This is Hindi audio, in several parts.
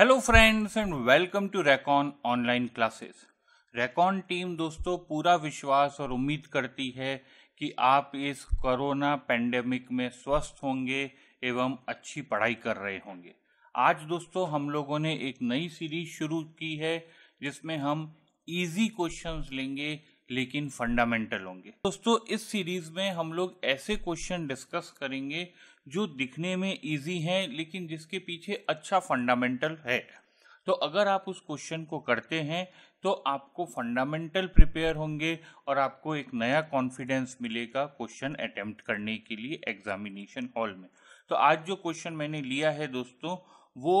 hello friends and welcome to Recon online classes Recon team दोस्तों पूरा विश्वास और उम्मीद करती है कि आप इस कोरोना पेंडेमिक में स्वस्थ होंगे एवं अच्छी पढ़ाई कर रहे होंगे आज दोस्तों हम लोगों ने एक नई सीरीज शुरू की है जिसमें हम इजी क्वेश्चंस लेंगे लेकिन फंडामेंटल होंगे दोस्तों इस सीरीज में हम लोग ऐसे क्वेश्चन डिस्कस करेंगे जो दिखने में इजी हैं लेकिन जिसके पीछे अच्छा फंडामेंटल है तो अगर आप उस क्वेश्चन को करते हैं तो आपको फंडामेंटल प्रिपेयर होंगे और आपको एक नया कॉन्फिडेंस मिलेगा क्वेश्चन अटेम्प्ट करने के लिए एग्जामिनेशन हॉल में तो आज जो क्वेश्चन मैंने लिया है दोस्तों वो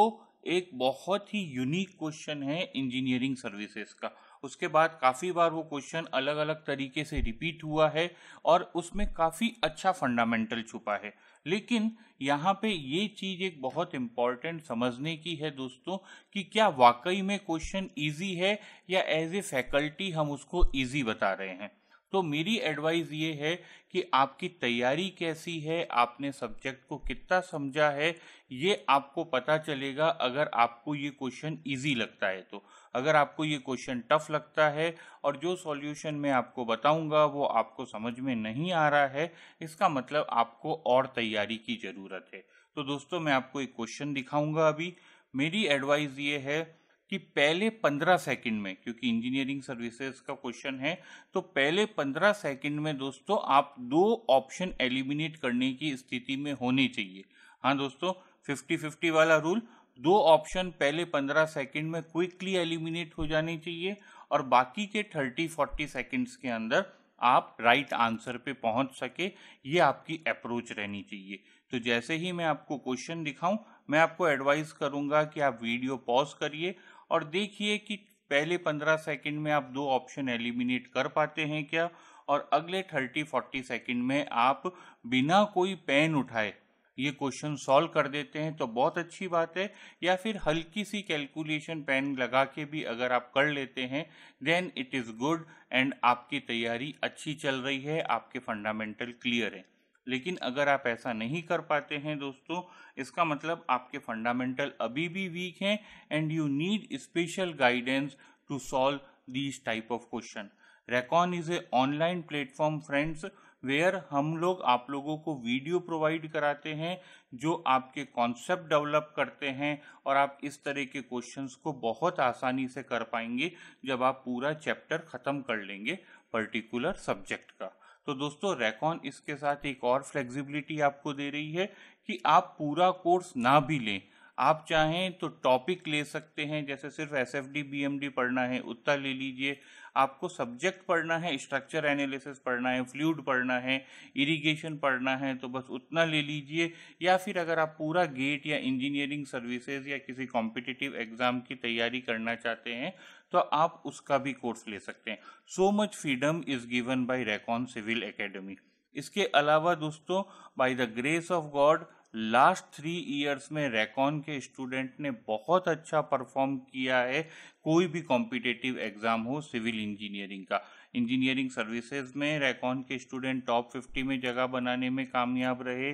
एक बहुत ही यूनिक क्वेश्चन है इंजीनियरिंग सर्विसेज का उसके बाद काफ़ी बार वो क्वेश्चन अलग अलग तरीके से रिपीट हुआ है और उसमें काफ़ी अच्छा फंडामेंटल छुपा है लेकिन यहाँ पे ये चीज़ एक बहुत इम्पॉर्टेंट समझने की है दोस्तों कि क्या वाकई में क्वेश्चन ईजी है या एज ए फैकल्टी हम उसको ईजी बता रहे हैं तो मेरी एडवाइस ये है कि आपकी तैयारी कैसी है आपने सब्जेक्ट को कितना समझा है ये आपको पता चलेगा अगर आपको ये क्वेश्चन इजी लगता है तो अगर आपको ये क्वेश्चन टफ लगता है और जो सॉल्यूशन मैं आपको बताऊंगा वो आपको समझ में नहीं आ रहा है इसका मतलब आपको और तैयारी की ज़रूरत है तो दोस्तों मैं आपको एक क्वेश्चन दिखाऊंगा अभी मेरी एडवाइस ये है कि पहले पंद्रह सेकंड में क्योंकि इंजीनियरिंग सर्विसेज का क्वेश्चन है तो पहले पंद्रह सेकंड में दोस्तों आप दो ऑप्शन एलिमिनेट करने की स्थिति में होनी चाहिए हाँ दोस्तों फिफ्टी फिफ्टी वाला रूल दो ऑप्शन पहले 15 सेकंड में क्विकली एलिमिनेट हो जाने चाहिए और बाकी के 30-40 सेकंड्स के अंदर आप राइट right आंसर पे पहुंच सके ये आपकी अप्रोच रहनी चाहिए तो जैसे ही मैं आपको क्वेश्चन दिखाऊं मैं आपको एडवाइस करूंगा कि आप वीडियो पॉज करिए और देखिए कि पहले 15 सेकंड में आप दो ऑप्शन एलिमिनेट कर पाते हैं क्या और अगले 30-40 सेकंड में आप बिना कोई पेन उठाए ये क्वेश्चन सॉल्व कर देते हैं तो बहुत अच्छी बात है या फिर हल्की सी कैलकुलेशन पेन लगा के भी अगर आप कर लेते हैं then it is good and आपकी तैयारी अच्छी चल रही है आपके फंडामेंटल क्लियर है लेकिन अगर आप ऐसा नहीं कर पाते हैं दोस्तों इसका मतलब आपके फंडामेंटल अभी भी वीक हैं and you need special guidance to solve these type of question Recon is a online platform friends where हम लोग आप लोगों को वीडियो प्रोवाइड कराते हैं जो आपके कॉन्सेप्ट डेवलप करते हैं और आप इस तरह के क्वेश्चंस को बहुत आसानी से कर पाएंगे जब आप पूरा चैप्टर ख़त्म कर लेंगे पर्टिकुलर सब्जेक्ट का तो दोस्तों रेकॉन इसके साथ एक और फ्लेक्सिबिलिटी आपको दे रही है कि आप पूरा कोर्स ना भी लें आप चाहें तो टॉपिक ले सकते हैं जैसे सिर्फ S F D B M D पढ़ना है उत्तर ले लीजिए आपको सब्जेक्ट पढ़ना है स्ट्रक्चर एनालिसिस पढ़ना है फ्लूड पढ़ना है इरिगेशन पढ़ना है तो बस उतना ले लीजिए या फिर अगर आप पूरा गेट या इंजीनियरिंग सर्विसेज या किसी कॉम्पिटिटिव एग्जाम की तैयारी करना चाहते हैं तो आप उसका भी कोर्स ले सकते हैं so much freedom is given by Recon civil academy इसके अलावा दोस्तों by the grace of God last three years में रेकॉन के स्टूडेंट ने बहुत अच्छा परफॉर्म किया है कोई भी कॉम्पिटेटिव एग्जाम हो सिविल इंजीनियरिंग का इंजीनियरिंग सर्विसेज में रेकॉन के स्टूडेंट टॉप 50 में जगह बनाने में कामयाब रहे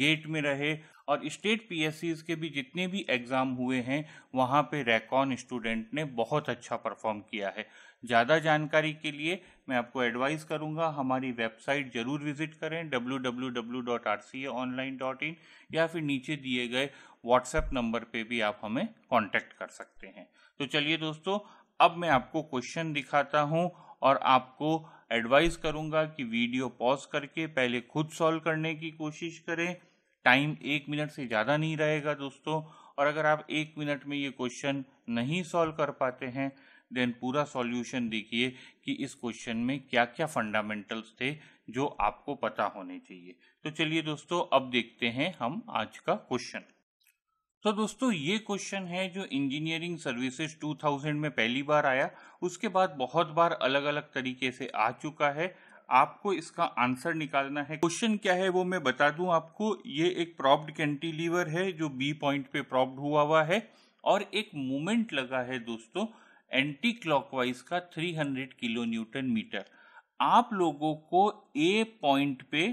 गेट में रहे और स्टेट पी के भी जितने भी एग्जाम हुए हैं वहाँ पे रेकॉन स्टूडेंट ने बहुत अच्छा परफॉर्म किया है ज़्यादा जानकारी के लिए मैं आपको एडवाइस करूंगा हमारी वेबसाइट ज़रूर विजिट करें डब्ल्यू या फिर नीचे दिए गए व्हाट्सएप नंबर पे भी आप हमें कांटेक्ट कर सकते हैं तो चलिए दोस्तों अब मैं आपको क्वेश्चन दिखाता हूं और आपको एडवाइस करूंगा कि वीडियो पॉज करके पहले खुद सॉल्व करने की कोशिश करें टाइम एक मिनट से ज़्यादा नहीं रहेगा दोस्तों और अगर आप एक मिनट में ये क्वेश्चन नहीं सॉल्व कर पाते हैं देन पूरा सॉल्यूशन देखिए कि इस क्वेश्चन में क्या क्या फंडामेंटल्स थे जो आपको पता होने चाहिए तो चलिए दोस्तों अब देखते हैं हम आज का क्वेश्चन तो दोस्तों ये क्वेश्चन है जो इंजीनियरिंग सर्विसेज 2000 में पहली बार आया उसके बाद बहुत बार अलग अलग तरीके से आ चुका है आपको इसका आंसर निकालना है क्वेश्चन क्या है वो मैं बता दूं आपको ये एक प्रॉप्ड कैंटीलीवर है जो बी पॉइंट पे प्रॉप्ड हुआ हुआ है और एक मोमेंट लगा है दोस्तों एंटी क्लॉकवाइज का 300 किलो न्यूटन मीटर आप लोगों को ए पॉइंट पे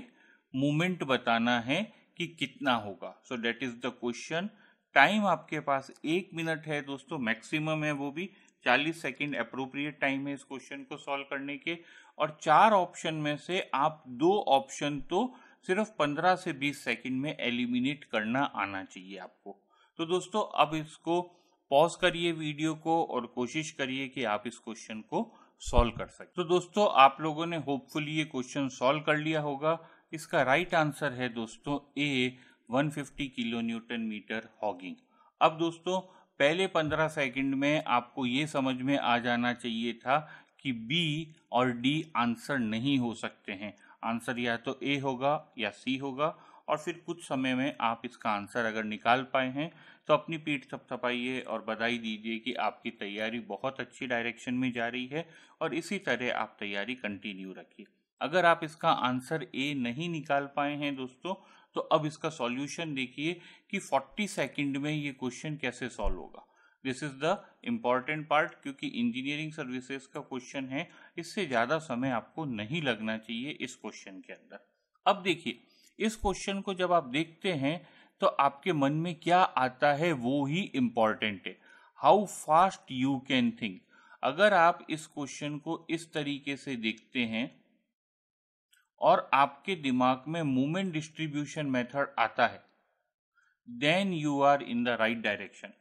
मोमेंट बताना है कि कितना होगा so that is the question time आपके पास एक मिनट है दोस्तों मैक्सिमम है वो भी 40 सेकेंड अप्रोप्रिएट टाइम है इस क्वेश्चन को सॉल्व करने के और चार ऑप्शन में से आप दो ऑप्शन तो सिर्फ 15 से 20 सेकेंड में एलिमिनेट करना आना चाहिए आपको तो दोस्तों अब इसको पॉज करिए वीडियो को और कोशिश करिए कि आप इस क्वेश्चन को सॉल्व कर सकें तो दोस्तों आप लोगों ने होपफुली ये क्वेश्चन सॉल्व कर लिया होगा इसका राइट right आंसर है दोस्तों a 150 kilo newton metre hogging अब दोस्तों पहले 15 सेकंड में आपको ये समझ में आ जाना चाहिए था कि बी और डी आंसर नहीं हो सकते हैं आंसर या तो ए होगा या सी होगा और फिर कुछ समय में आप इसका आंसर अगर निकाल पाए हैं तो अपनी पीठ थपथपाइए और बधाई दीजिए कि आपकी तैयारी बहुत अच्छी डायरेक्शन में जा रही है और इसी तरह आप तैयारी कंटिन्यू रखिए अगर आप इसका आंसर ए नहीं निकाल पाए हैं दोस्तों तो अब इसका सॉल्यूशन देखिए कि 40 सेकंड में ये क्वेश्चन कैसे सॉल्व होगा this is the important part क्योंकि इंजीनियरिंग सर्विसेज का क्वेश्चन है इससे ज़्यादा समय आपको नहीं लगना चाहिए इस क्वेश्चन के अंदर अब देखिए इस क्वेश्चन को जब आप देखते हैं तो आपके मन में क्या आता है वो ही इम्पॉर्टेंट है how fast you can think अगर आप इस क्वेश्चन को इस तरीके से देखते हैं और आपके दिमाग में मूवमेंट डिस्ट्रीब्यूशन मेथड आता है then you are in the right direction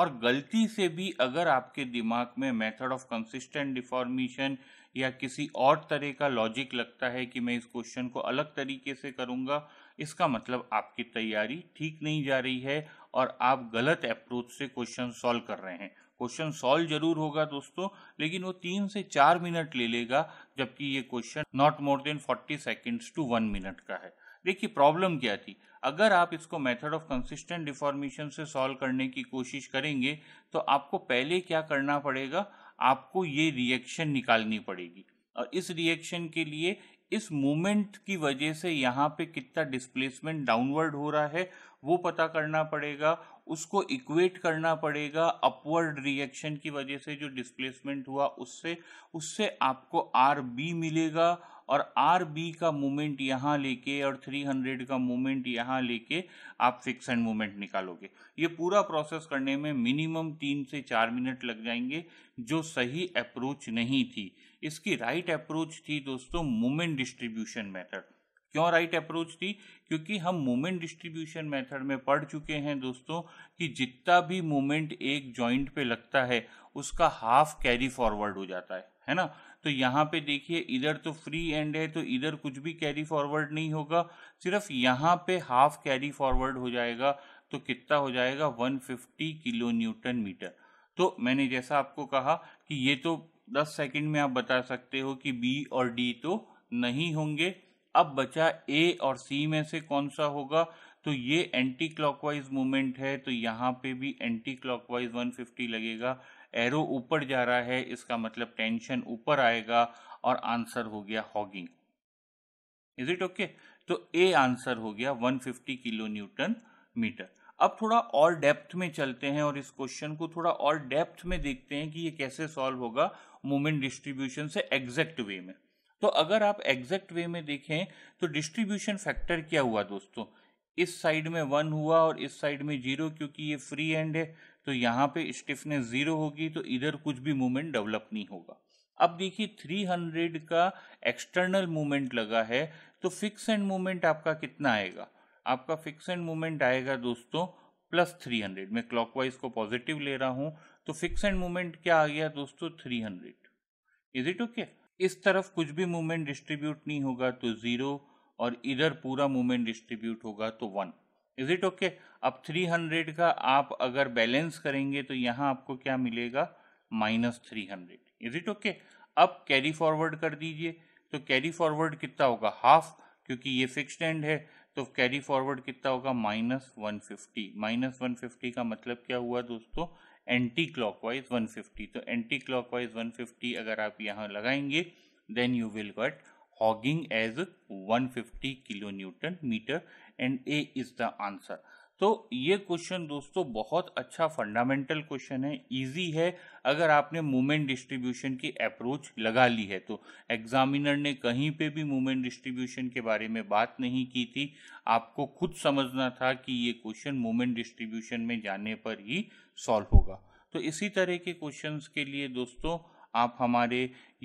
और गलती से भी अगर आपके दिमाग में मेथड ऑफ कंसिस्टेंट डिफॉर्मेशन या किसी और तरह का लॉजिक लगता है कि मैं इस क्वेश्चन को अलग तरीके से करूंगा इसका मतलब आपकी तैयारी ठीक नहीं जा रही है और आप गलत अप्रोच से क्वेश्चन सॉल्व कर रहे हैं क्वेश्चन सॉल्व जरूर होगा दोस्तों लेकिन वो तीन से चार मिनट ले लेगा जबकि ये question not more than forty seconds to one minute का है देखिए प्रॉब्लम क्या थी अगर आप इसको मेथड ऑफ कंसिस्टेंट डिफॉर्मेशन से सॉल्व करने की कोशिश करेंगे तो आपको पहले क्या करना पड़ेगा आपको ये रिएक्शन निकालनी पड़ेगी और इस रिएक्शन के लिए इस मूवमेंट की वजह से यहाँ पे कितना डिस्प्लेसमेंट डाउनवर्ड हो रहा है वो पता करना पड़ेगा उसको इक्वेट करना पड़ेगा अपवर्ड रिएक्शन की वजह से जो डिस्प्लेसमेंट हुआ उससे उससे आपको आर बी मिलेगा और आर बी का मूवमेंट यहाँ लेके और 300 का मूवमेंट यहाँ लेके आप फिक्सन मूवमेंट निकालोगे ये पूरा प्रोसेस करने में मिनिमम तीन से चार मिनट लग जाएंगे जो सही अप्रोच नहीं थी इसकी राइट अप्रोच थी दोस्तों मोमेंट डिस्ट्रीब्यूशन मेथड क्यों राइट अप्रोच थी क्योंकि हम मोमेंट डिस्ट्रीब्यूशन मेथड में पढ़ चुके हैं दोस्तों कि जितना भी मोमेंट एक जॉइंट पे लगता है उसका हाफ कैरी फॉरवर्ड हो जाता है है ना तो यहाँ पे देखिए इधर तो फ्री एंड है तो इधर कुछ भी कैरी फॉरवर्ड नहीं होगा सिर्फ यहाँ पे हाफ कैरी फॉरवर्ड हो जाएगा तो कितना हो जाएगा 150 किलो न्यूटन मीटर तो मैंने जैसा आपको कहा कि ये तो दस सेकंड में आप बता सकते हो कि बी और डी तो नहीं होंगे अब बचा ए और सी में से कौन सा होगा तो ये एंटी क्लॉकवाइज मूवमेंट है तो यहाँ पे भी एंटी क्लॉकवाइज 150 लगेगा एरो ऊपर जा रहा है इसका मतलब टेंशन ऊपर आएगा और आंसर हो गया हॉगिंग इज इट ओके तो ए आंसर हो गया 150 किलो न्यूटन मीटर अब थोड़ा और डेप्थ में चलते हैं और इस क्वेश्चन को थोड़ा और डेप्थ में देखते हैं कि ये कैसे सॉल्व होगा मोमेंट डिस्ट्रीब्यूशन से एग्जैक्ट वे में तो अगर आप एग्जैक्ट वे में देखें तो डिस्ट्रीब्यूशन फैक्टर क्या हुआ दोस्तों इस साइड में वन हुआ और इस साइड में जीरो क्योंकि ये फ्री एंड है तो यहाँ पे स्टिफनेस जीरो होगी तो इधर कुछ भी मूवमेंट डेवलप नहीं होगा अब देखिए 300 का एक्सटर्नल मूवमेंट लगा है तो फिक्स एंड मूवमेंट आपका कितना आएगा आपका फिक्स एंड मूवमेंट आएगा दोस्तों प्लस थ्री हंड्रेड मैं क्लॉकवाइज को पॉजिटिव ले रहा हूं तो फिक्स एंड मूवमेंट क्या आ गया दोस्तों three hundred is it okay इस तरफ कुछ भी मूवमेंट डिस्ट्रीब्यूट नहीं होगा तो जीरो और इधर पूरा मूवमेंट डिस्ट्रीब्यूट होगा तो वन इज इट ओके अब 300 का आप अगर बैलेंस करेंगे तो यहां आपको क्या मिलेगा minus three hundred is it okay अब कैरी फॉरवर्ड कर दीजिए तो कैरी फॉरवर्ड कितना होगा हाफ क्योंकि ये फिक्स्ड एंड है तो कैरी फॉरवर्ड कितना होगा minus one fifty minus one fifty का मतलब क्या हुआ दोस्तों एंटी क्लॉकवाइज फिफ्टी तो एंटी क्लॉकवाइज फिफ्टी अगर आप यहाँ लगाएंगे then you will get hogging as fifty kilo newton metre and A is the answer तो ये क्वेश्चन दोस्तों बहुत अच्छा फंडामेंटल क्वेश्चन है इजी है अगर आपने मोमेंट डिस्ट्रीब्यूशन की अप्रोच लगा ली है तो एग्जामिनर ने कहीं पे भी मोमेंट डिस्ट्रीब्यूशन के बारे में बात नहीं की थी आपको खुद समझना था कि ये क्वेश्चन मोमेंट डिस्ट्रीब्यूशन में जाने पर ही सॉल्व होगा तो इसी तरह के क्वेश्चन के लिए दोस्तों आप हमारे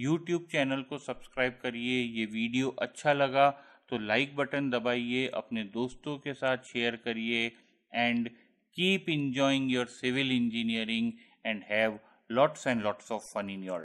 YouTube चैनल को सब्सक्राइब करिए ये वीडियो अच्छा लगा तो लाइक बटन दबाइए अपने दोस्तों के साथ शेयर करिए and keep enjoying your civil engineering and have lots and lots of fun in your